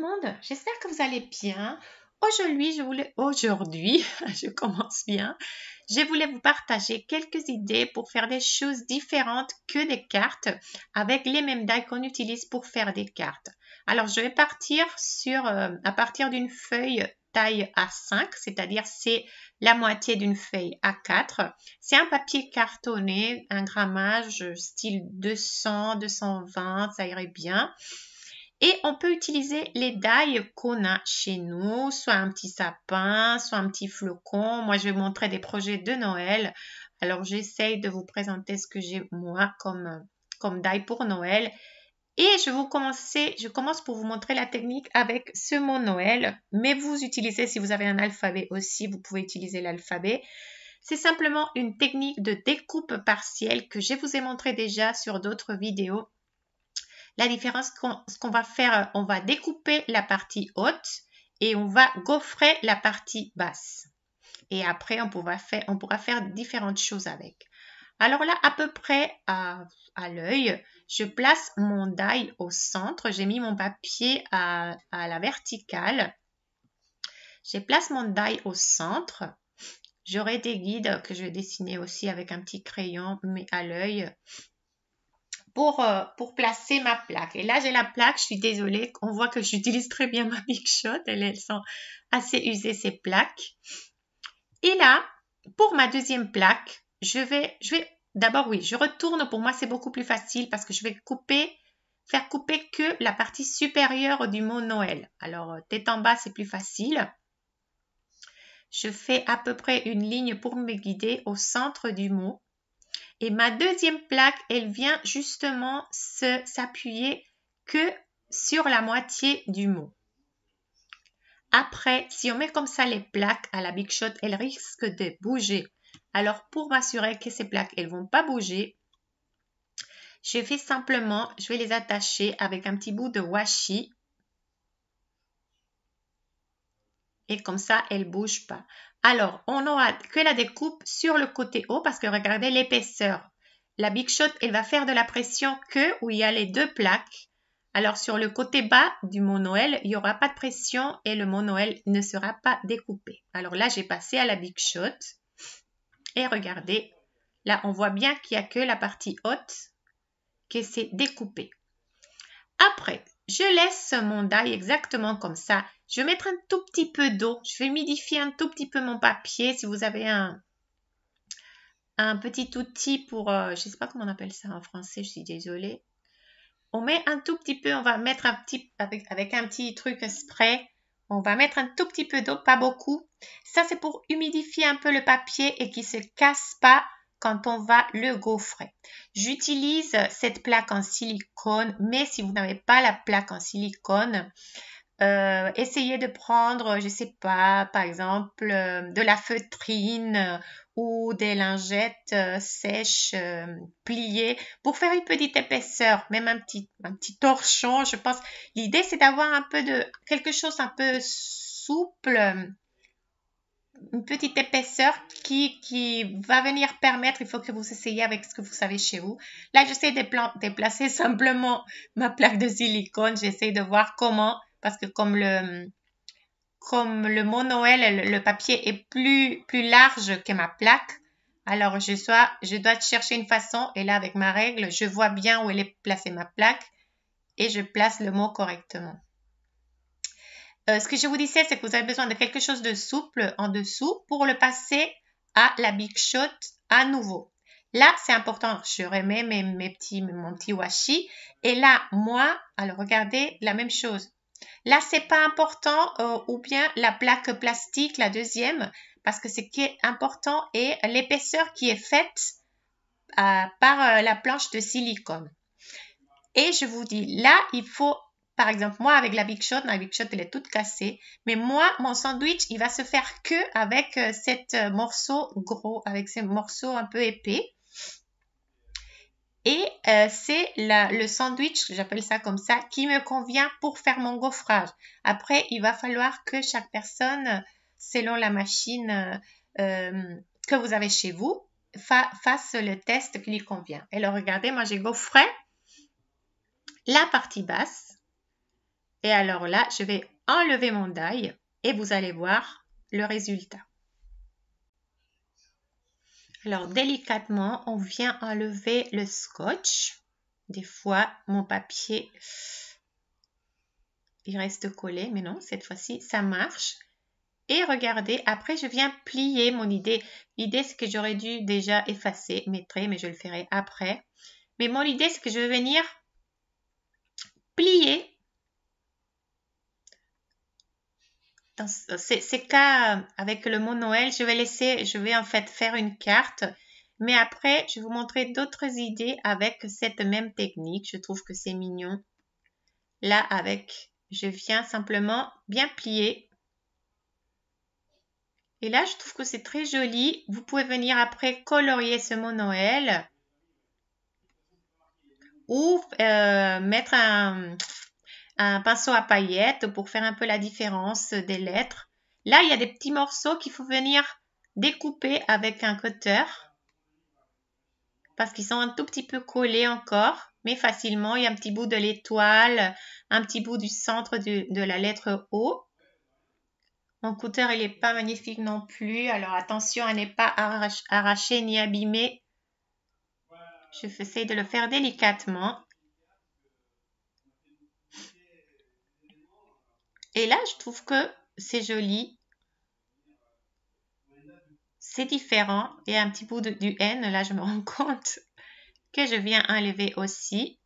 monde, j'espère que vous allez bien. Aujourd'hui, je voulais, aujourd'hui, je commence bien, je voulais vous partager quelques idées pour faire des choses différentes que des cartes avec les mêmes tailles qu'on utilise pour faire des cartes. Alors, je vais partir sur, euh, à partir d'une feuille taille A5, c'est-à-dire c'est la moitié d'une feuille A4. C'est un papier cartonné, un grammage style 200, 220, ça irait bien. Et on peut utiliser les dailles qu'on a chez nous, soit un petit sapin, soit un petit flocon. Moi, je vais montrer des projets de Noël. Alors, j'essaye de vous présenter ce que j'ai moi comme, comme daille pour Noël. Et je, vous commencer, je commence pour vous montrer la technique avec ce mot Noël. Mais vous utilisez, si vous avez un alphabet aussi, vous pouvez utiliser l'alphabet. C'est simplement une technique de découpe partielle que je vous ai montré déjà sur d'autres vidéos la différence, ce qu'on va faire, euh, on va découper la partie haute et on va gaufrer la partie basse. Et après, on pourra faire, on pourra faire différentes choses avec. Alors là, à peu près à, l'œil, je place mon die au centre. J'ai mis mon papier à, la verticale. Je place mon die au centre. J'aurai des guides que je vais dessiner aussi avec un petit crayon, mais à l'œil. Euh, pour, placer ma plaque. Et là, j'ai la plaque, je suis désolée, on voit que j'utilise très bien ma Big Shot, elles, elles sont assez usées ces plaques. Et là, pour ma deuxième plaque, je vais, je vais d'abord oui, je retourne, pour moi c'est beaucoup plus facile parce que je vais couper, faire couper que la partie supérieure du mot Noël. Alors, euh, tête en bas, c'est plus facile. Je fais à peu près une ligne pour me guider au centre du mot. Et ma deuxième plaque, elle vient justement s'appuyer que sur la moitié du mot. Après, si on met comme ça les plaques à la Big Shot, elles risquent de bouger. Alors, pour m'assurer que ces plaques, elles vont pas bouger, je vais simplement, je vais les attacher avec un petit bout de washi. Et comme ça, elles bougent pas. Alors, on n'aura que la découpe sur le côté haut parce que regardez l'épaisseur. La Big Shot, elle va faire de la pression que où il y a les deux plaques. Alors, sur le côté bas du monoël, il n'y aura pas de pression et le monoël ne sera pas découpé. Alors là, j'ai passé à la Big Shot. Et regardez, là, on voit bien qu'il n'y a que la partie haute qui s'est découpée. Après, je laisse mon die exactement comme ça. Je vais mettre un tout petit peu d'eau. Je vais humidifier un tout petit peu mon papier. Si vous avez un, un petit outil pour... Euh, je ne sais pas comment on appelle ça en français, je suis désolée. On met un tout petit peu, on va mettre un petit... Avec, avec un petit truc spray, on va mettre un tout petit peu d'eau, pas beaucoup. Ça, c'est pour humidifier un peu le papier et qu'il ne se casse pas quand on va le gaufrer. J'utilise cette plaque en silicone, mais si vous n'avez pas la plaque en silicone, euh, essayez de prendre, je ne sais pas, par exemple, euh, de la feutrine euh, ou des lingettes sèches pliées pour faire une petite épaisseur, même un petit, petit torchon, je pense. L'idée, c'est d'avoir un peu de quelque chose un peu souple une petite épaisseur qui, qui va venir permettre, il faut que vous essayez avec ce que vous savez chez vous. Là, j'essaie de, déplacer simplement ma plaque de silicone. J'essaie de voir comment, parce que comme le, comme le monoël, le, le papier est plus, plus large que ma plaque. Alors, je, sois, je dois chercher une façon, et là, avec ma règle, je vois bien où elle est placée ma plaque, et je place le mot correctement. Euh, ce que je vous disais, c'est que vous avez besoin de quelque chose de souple en dessous pour le passer à la Big Shot à nouveau. Là, c'est important. Je remets mes, mes petits, mon petit washi. Et là, moi, alors regardez, la même chose. Là, c'est pas important euh, ou bien la plaque plastique, la deuxième, parce que ce qui est important est l'épaisseur qui est faite euh, par la planche de silicone. Et je vous dis, là, il faut par exemple, moi, avec la Big Shot, ma Big Shot, elle est toute cassée. Mais moi, mon sandwich, il va se faire que avec euh, ce euh, morceau gros, avec ce morceau un peu épais. Et euh, c'est le sandwich, j'appelle ça comme ça, qui me convient pour faire mon gaufrage. Après, il va falloir que chaque personne, selon la machine que vous avez chez vous, fasse le test qui lui convient. Et alors, regardez, moi, j'ai gaufré la partie basse et alors là, je vais enlever mon die et vous allez voir le résultat. Alors délicatement, on vient enlever le scotch. Des fois, mon papier, il reste collé, mais non, cette fois-ci, ça marche. Et regardez, après, je viens plier mon idée. L'idée, c'est que j'aurais dû déjà effacer mes traits, mais je le ferai après. Mais mon idée, c'est que je vais venir plier Euh, c'est ces, cas euh, avec le mot Noël, je vais laisser, je vais en fait faire une carte. Mais après, je vais vous montrer d'autres idées avec cette même technique. Je trouve que c'est mignon. Là, avec, je viens simplement bien plier. Et là, je trouve que c'est très joli. Vous pouvez venir après colorier ce mot Noël ou euh, mettre un, un pinceau à paillettes pour faire un peu la différence des lettres. Là, il y a des petits morceaux qu'il faut venir découper avec un cutter parce qu'ils sont un tout petit peu collés encore, mais facilement. Il y a un petit bout de l'étoile, un petit bout du centre de la lettre O. Mon cutter, il n'est pas magnifique non plus. Alors attention à n'est pas arracher ni abîmer. Je vais essayer de le faire délicatement. Et là, je trouve que c'est joli. C'est différent. Il y a un petit bout de, du N. Là, je me rends compte que je viens enlever aussi.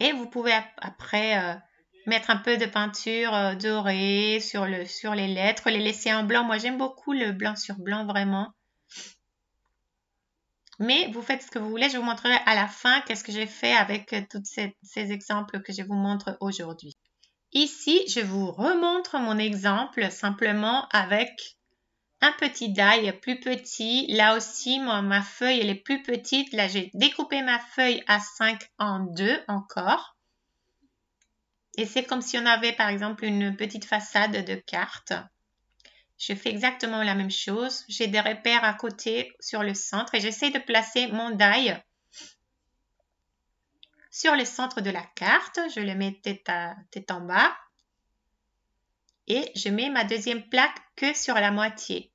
Et vous pouvez après euh, mettre un peu de peinture euh, dorée sur, le, sur les lettres, les laisser en blanc. Moi, j'aime beaucoup le blanc sur blanc, vraiment. Mais vous faites ce que vous voulez. Je vous montrerai à la fin qu'est-ce que j'ai fait avec euh, tous ces, exemples que je vous montre aujourd'hui. Ici, je vous remontre mon exemple simplement avec un petit die plus petit. Là aussi, moi, ma feuille, elle est plus petite. Là, j'ai découpé ma feuille à 5 en deux encore. Et c'est comme si on avait, par exemple, une petite façade de carte. Je fais exactement la même chose. J'ai des repères à côté sur le centre et j'essaie de placer mon die sur le centre de la carte. Je le mets tête, tête en bas. Et je mets ma deuxième plaque que sur la moitié.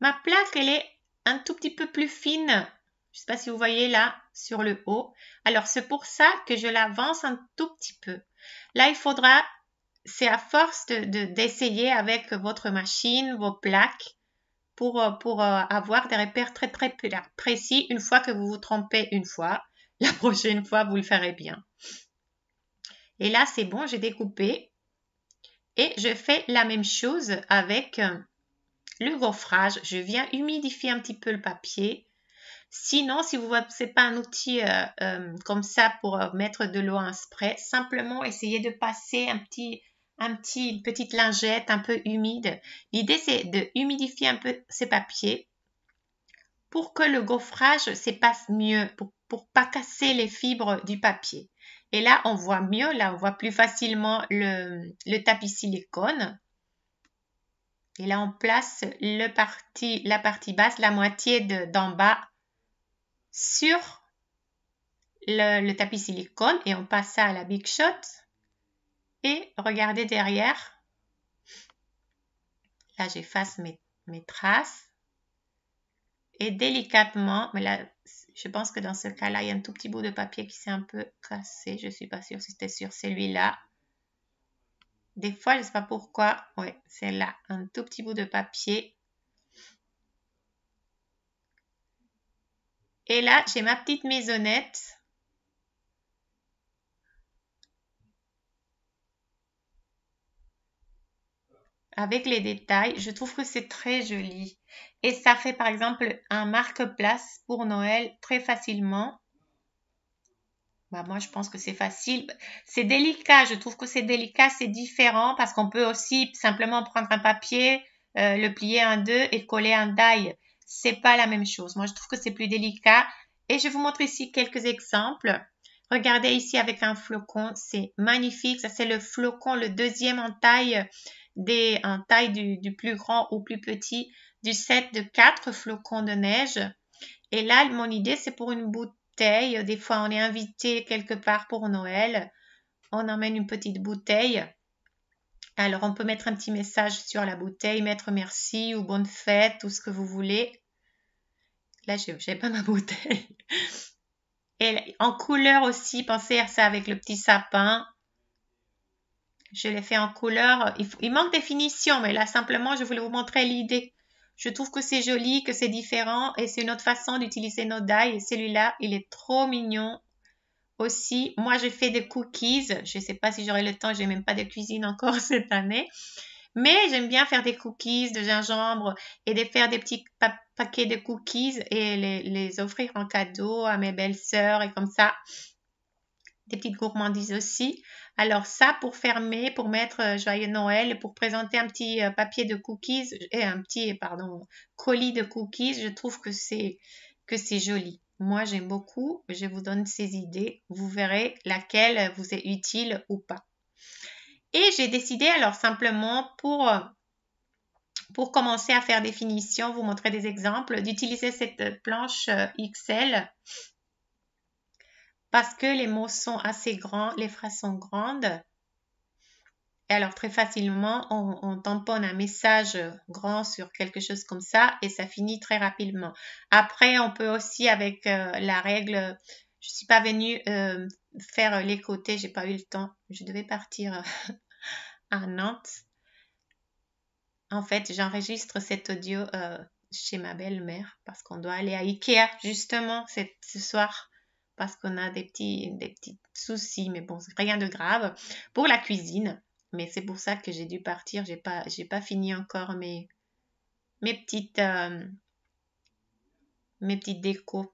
Ma plaque, elle est un tout petit peu plus fine. Je ne sais pas si vous voyez là sur le haut. Alors, c'est pour ça que je l'avance un tout petit peu. Là, il faudra c'est à force d'essayer de, avec votre machine, vos plaques, pour, euh, pour euh, avoir des repères très très précis. Une fois que vous vous trompez une fois, la prochaine fois, vous le ferez bien. Et là, c'est bon, j'ai découpé. Et je fais la même chose avec euh, le gaufrage. Je viens humidifier un petit peu le papier. Sinon, si vous n'avez pas un outil comme ça pour mettre de l'eau en spray, simplement essayez de passer un petit, un petit, une petite lingette un peu humide. L'idée, c'est de humidifier un peu ces papiers pour que le gaufrage passe mieux, pour, pas casser les fibres du papier. Et là, on voit mieux, là, on voit plus facilement le, tapis silicone. Et là, on place le parti, la partie basse, la moitié d'en bas sur le, le, tapis silicone et on passe ça à la Big Shot. Et regardez derrière. Là, j'efface mes, traces. Et délicatement, mais là, je pense que dans ce cas-là, il y a un tout petit bout de papier qui s'est un peu tracé, Je ne suis pas sûre si c'était sur celui-là. Des fois, je ne sais pas pourquoi. Oui, c'est là, un tout petit bout de papier. Et là, j'ai ma petite maisonnette. avec les détails. Je trouve que c'est très joli. Et ça fait par exemple un marque-place pour Noël très facilement. Bah moi, je pense que c'est facile. C'est délicat, je trouve que c'est délicat, c'est différent parce qu'on peut aussi simplement prendre un papier, euh, le plier en deux et coller un die. C'est pas la même chose. Moi, je trouve que c'est plus délicat. Et je vous montre ici quelques exemples. Regardez ici avec un flocon, c'est magnifique. Ça, c'est le flocon, le deuxième en taille, des, en taille du, plus grand au plus petit, du set de quatre flocons de neige. Et là, mon idée, c'est pour une bouteille. Des fois, on est invité quelque part pour Noël. On emmène une petite bouteille. Alors, on peut mettre un petit message sur la bouteille, mettre merci ou bonne fête tout ce que vous voulez. Là, j'ai pas ma bouteille en couleur aussi, pensez à ça avec le petit sapin. Je l'ai fait en couleur. Il, manque des finitions, mais là, simplement, je voulais vous montrer l'idée. Je trouve que c'est joli, que c'est différent et c'est une autre façon d'utiliser nos dyes. Et celui-là, il est trop mignon aussi. Moi, j'ai fait des cookies. Je ne sais pas si j'aurai le temps. n'ai même pas de cuisine encore cette année. Mais j'aime bien faire des cookies de gingembre et de faire des petits paquets de cookies et les, offrir en cadeau à mes belles-sœurs et comme ça, des petites gourmandises aussi. Alors ça, pour fermer, pour mettre euh, Joyeux Noël, pour présenter un petit euh, papier de cookies et un petit, pardon, colis de cookies, je trouve que c'est que c'est joli. Moi, j'aime beaucoup. Je vous donne ces idées. Vous verrez laquelle vous est utile ou pas. Et j'ai décidé alors simplement pour, euh, pour commencer à faire des finitions, vous montrer des exemples, d'utiliser cette planche euh, XL parce que les mots sont assez grands, les phrases sont grandes. Et alors très facilement, on, tamponne un message grand sur quelque chose comme ça et ça finit très rapidement. Après, on peut aussi avec euh, la règle, je ne suis pas venue faire les côtés, j'ai pas eu le temps, je devais partir Nantes. En fait, j'enregistre cet audio euh, chez ma belle-mère parce qu'on doit aller à Ikea justement ce soir parce qu'on a des petits, des soucis, mais bon, rien de grave pour la cuisine. Mais c'est pour ça que j'ai dû partir. J'ai pas, j'ai pas fini encore mes, mes petites, euh, mes petites décos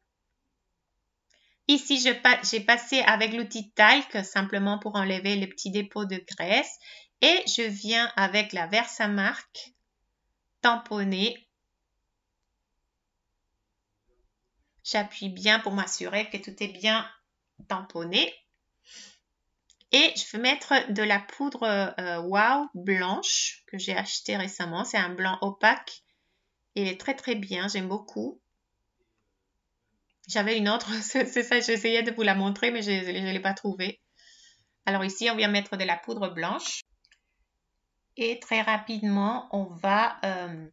Ici, j'ai passé avec l'outil talc simplement pour enlever les petits dépôts de graisse et je viens avec la Versamark tamponner. J'appuie bien pour m'assurer que tout est bien tamponné. Et je vais mettre de la poudre euh, Wow blanche que j'ai acheté récemment. C'est un blanc opaque. Il est très très bien, j'aime beaucoup. J'avais une autre, c'est ça, j'essayais de vous la montrer, mais je ne l'ai pas trouvée. Alors ici, on vient mettre de la poudre blanche. Et très rapidement, on va euh,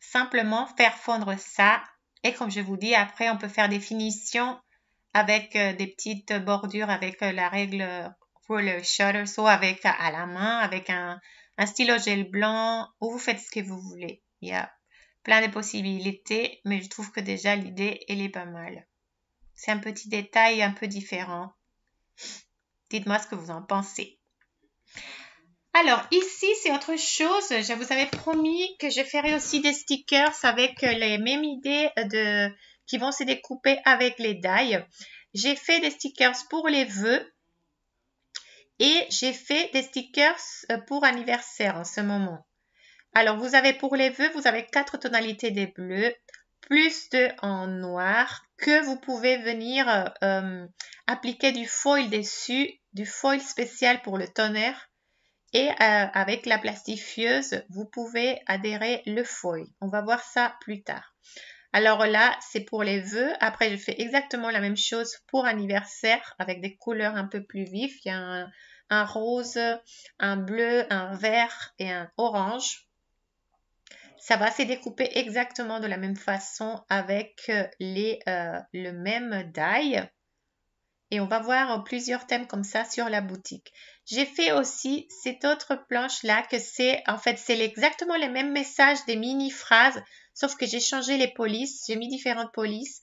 simplement faire fondre ça. Et comme je vous dis, après, on peut faire des finitions avec euh, des petites bordures, avec euh, la règle roller shutter, soit avec à la main, avec un, un stylo gel blanc, ou vous faites ce que vous voulez. Il y a plein de possibilités, mais je trouve que déjà l'idée, elle est pas mal. C'est un petit détail un peu différent. Dites-moi ce que vous en pensez. Alors ici, c'est autre chose. Je vous avais promis que je ferais aussi des stickers avec euh, les mêmes idées euh, de, qui vont se découper avec les dailles. J'ai fait des stickers pour les vœux et j'ai fait des stickers euh, pour anniversaire en ce moment. Alors, vous avez pour les vœux, vous avez quatre tonalités des bleus, plus deux en noir, que vous pouvez venir euh, appliquer du foil dessus, du foil spécial pour le tonnerre. Et euh, avec la plastifieuse, vous pouvez adhérer le foil. On va voir ça plus tard. Alors là, c'est pour les vœux. Après, je fais exactement la même chose pour anniversaire avec des couleurs un peu plus vives. Il y a un rose, un bleu, un vert et un orange ça va se découper exactement de la même façon avec euh, les, euh, le même die. Et on va voir plusieurs thèmes comme ça sur la boutique. J'ai fait aussi cette autre planche là que c'est en fait c'est exactement les mêmes messages des mini phrases sauf que j'ai changé les polices, j'ai mis différentes polices.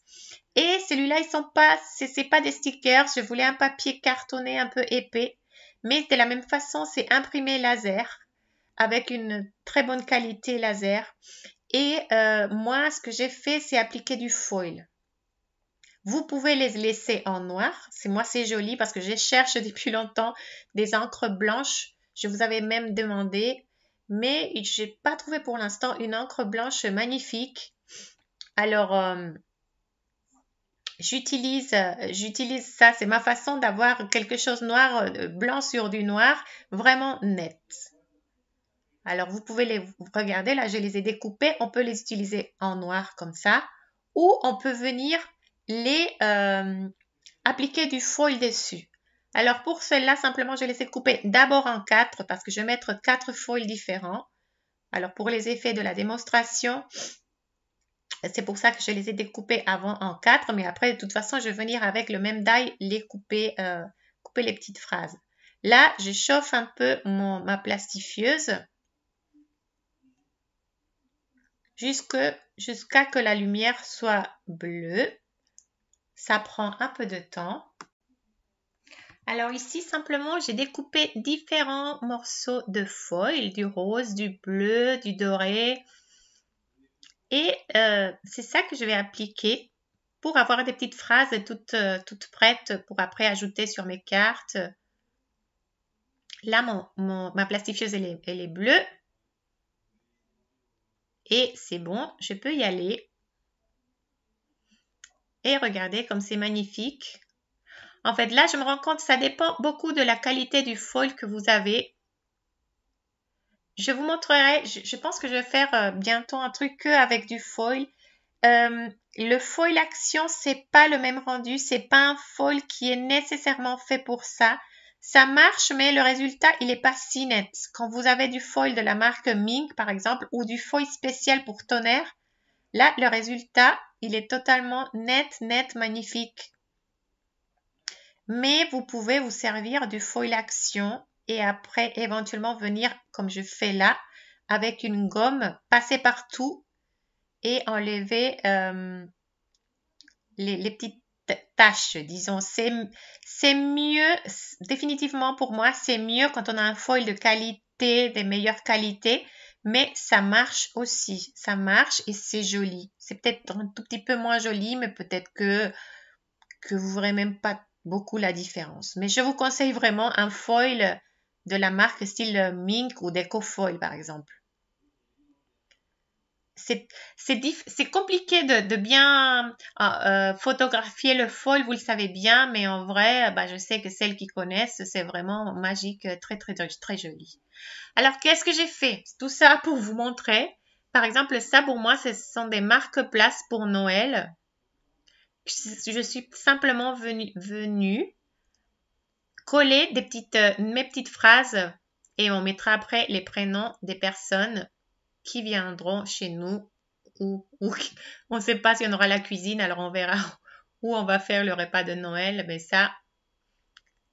Et celui-là ils sont pas c'est pas des stickers, je voulais un papier cartonné un peu épais, mais de la même façon c'est imprimé laser avec une très bonne qualité laser. Et euh, moi, ce que j'ai fait, c'est appliquer du foil. Vous pouvez les laisser en noir. C'est moi, c'est joli parce que je cherche depuis longtemps des encres blanches. Je vous avais même demandé, mais je n'ai pas trouvé pour l'instant une encre blanche magnifique. Alors, euh, j'utilise j'utilise ça. C'est ma façon d'avoir quelque chose noir, euh, blanc sur du noir, vraiment net. Alors, vous pouvez les regarder. Là, je les ai découpés. On peut les utiliser en noir comme ça. Ou on peut venir les euh, appliquer du foil dessus. Alors, pour celle-là, simplement, je les ai coupés d'abord en quatre parce que je vais mettre quatre foils différents. Alors, pour les effets de la démonstration, c'est pour ça que je les ai découpés avant en quatre. Mais après, de toute façon, je vais venir avec le même die les couper, euh, couper les petites phrases. Là, je chauffe un peu mon, ma plastifieuse jusqu'à que la lumière soit bleue. Ça prend un peu de temps. Alors ici, simplement, j'ai découpé différents morceaux de foil, du rose, du bleu, du doré. Et euh, c'est ça que je vais appliquer pour avoir des petites phrases toutes, euh, toutes prêtes pour après ajouter sur mes cartes. Là, ma plastifieuse, est, elle est bleue. Et c'est bon, je peux y aller. Et regardez comme c'est magnifique. En fait, là, je me rends compte, ça dépend beaucoup de la qualité du foil que vous avez. Je vous montrerai, je, pense que je vais faire euh, bientôt un truc avec du foil. Euh, le foil action, c'est pas le même rendu, c'est pas un foil qui est nécessairement fait pour ça. Ça marche, mais le résultat, il n'est pas si net. Quand vous avez du foil de la marque Mink, par exemple, ou du foil spécial pour tonnerre, là, le résultat, il est totalement net, net, magnifique. Mais vous pouvez vous servir du foil action et après, éventuellement, venir, comme je fais là, avec une gomme, passer partout et enlever euh, les, les petites tâche, disons. C'est, mieux, définitivement pour moi, c'est mieux quand on a un foil de qualité, des meilleures qualités mais ça marche aussi. Ça marche et c'est joli. C'est peut-être un tout petit peu moins joli, mais peut-être que, que vous verrez même pas beaucoup la différence. Mais je vous conseille vraiment un foil de la marque style euh, Mink ou Deco Foil, par exemple c'est compliqué de, de bien ah, euh, photographier le foil, vous le savez bien, mais en vrai, bah, je sais que celles qui connaissent, c'est vraiment magique, très, très, très joli. Alors, qu'est-ce que j'ai fait Tout ça pour vous montrer. Par exemple, ça pour moi, ce sont des marque-places pour Noël. Je suis simplement venue, venue coller des petites, mes petites phrases et on mettra après les prénoms des personnes qui viendront chez nous ou, on ne sait pas si on aura la cuisine, alors on verra où on va faire le repas de Noël, mais ça,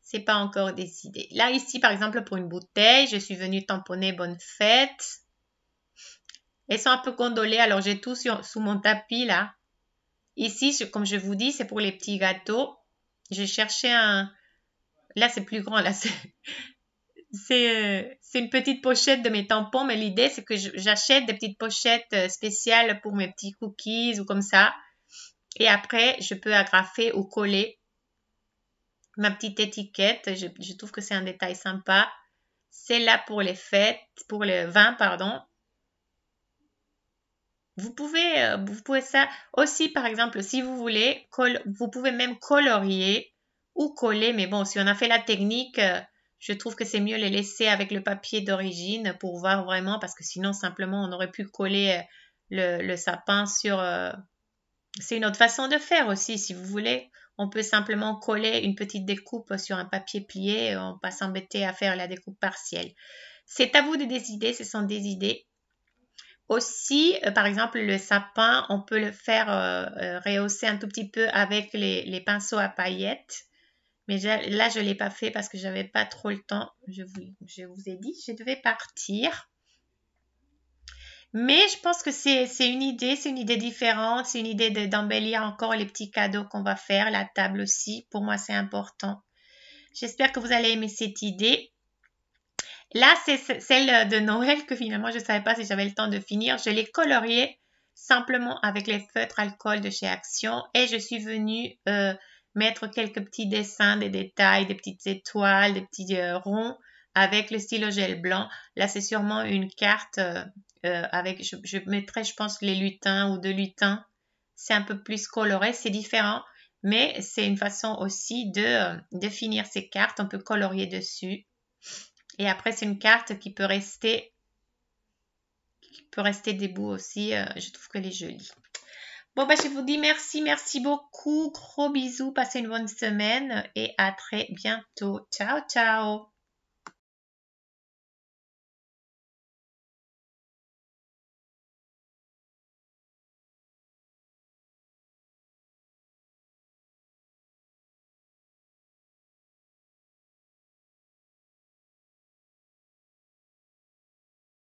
c'est pas encore décidé. Là, ici, par exemple, pour une bouteille, je suis venue tamponner bonne fête. Elles sont un peu condolées. alors j'ai tout sur, sous mon tapis là. Ici, comme je vous dis, c'est pour les petits gâteaux. J'ai cherché un. Là, c'est plus grand, là, c'est euh, c'est une petite pochette de mes tampons, mais l'idée, c'est que j'achète des petites pochettes euh, spéciales pour mes petits cookies ou comme ça. Et après, je peux agrafer ou coller ma petite étiquette. Je, je trouve que c'est un détail sympa. C'est là pour les fêtes, pour le vin, pardon. Vous pouvez, euh, vous pouvez ça aussi, par exemple, si vous voulez, vous pouvez même colorier ou coller. Mais bon, si on a fait la technique je trouve que c'est mieux les laisser avec le papier d'origine pour voir vraiment, parce que sinon, simplement, on aurait pu coller euh, le, sapin sur... Euh, c'est une autre façon de faire aussi, si vous voulez. On peut simplement coller une petite découpe sur un papier plié, euh, on ne pas s'embêter à faire la découpe partielle. C'est à vous de décider, ce sont des idées. Aussi, par exemple, le sapin, on peut le faire rehausser un tout petit peu avec les, les pinceaux à paillettes mais là, je ne l'ai pas fait parce que je n'avais pas trop le temps. Je vous, je vous ai dit, je devais partir. Mais je pense que c'est une idée, c'est une idée différente, c'est une idée d'embellir encore les petits cadeaux qu'on va faire, la table aussi. Pour moi, c'est important. J'espère que vous allez aimer cette idée. Là, c'est celle de Noël que finalement, je ne savais pas si j'avais le temps de finir. Je l'ai coloriée simplement avec les feutres alcool de chez Action et je suis venue euh, mettre quelques petits dessins, des détails, des petites étoiles, des petits euh, ronds avec le stylo gel blanc. Là, c'est sûrement une carte euh, euh, avec, je, mettrai, mettrais, je pense, les lutins ou deux lutins. C'est un peu plus coloré, c'est différent, mais c'est une façon aussi de définir ces cartes. On peut colorier dessus. Et après, c'est une carte qui peut rester, qui peut rester debout aussi. je trouve qu'elle est jolie. Bon, ben je vous dis merci, merci beaucoup. Gros bisous, passez une bonne semaine et à très bientôt. Ciao, ciao.